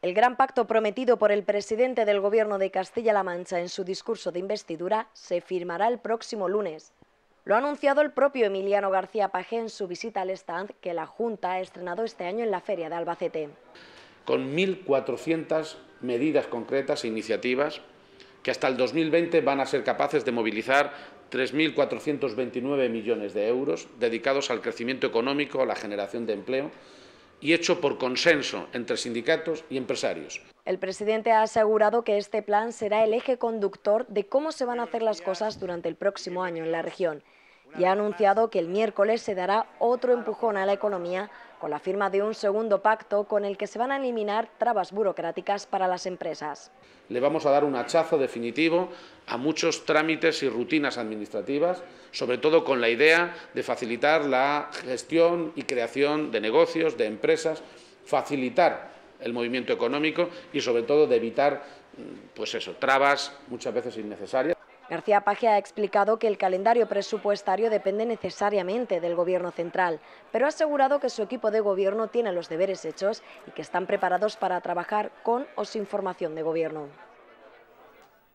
El gran pacto prometido por el presidente del Gobierno de Castilla-La Mancha en su discurso de investidura se firmará el próximo lunes. Lo ha anunciado el propio Emiliano García Pajé en su visita al stand que la Junta ha estrenado este año en la Feria de Albacete. Con 1.400 medidas concretas e iniciativas que hasta el 2020 van a ser capaces de movilizar 3.429 millones de euros dedicados al crecimiento económico, a la generación de empleo y hecho por consenso entre sindicatos y empresarios. El presidente ha asegurado que este plan será el eje conductor de cómo se van a hacer las cosas durante el próximo año en la región y ha anunciado que el miércoles se dará otro empujón a la economía con la firma de un segundo pacto con el que se van a eliminar trabas burocráticas para las empresas. Le vamos a dar un hachazo definitivo a muchos trámites y rutinas administrativas, sobre todo con la idea de facilitar la gestión y creación de negocios, de empresas, facilitar el movimiento económico y sobre todo de evitar mm, pues eso, trabas muchas veces innecesarias. García Page ha explicado que el calendario presupuestario depende necesariamente del Gobierno central, pero ha asegurado que su equipo de gobierno tiene los deberes hechos y que están preparados para trabajar con o sin formación de gobierno.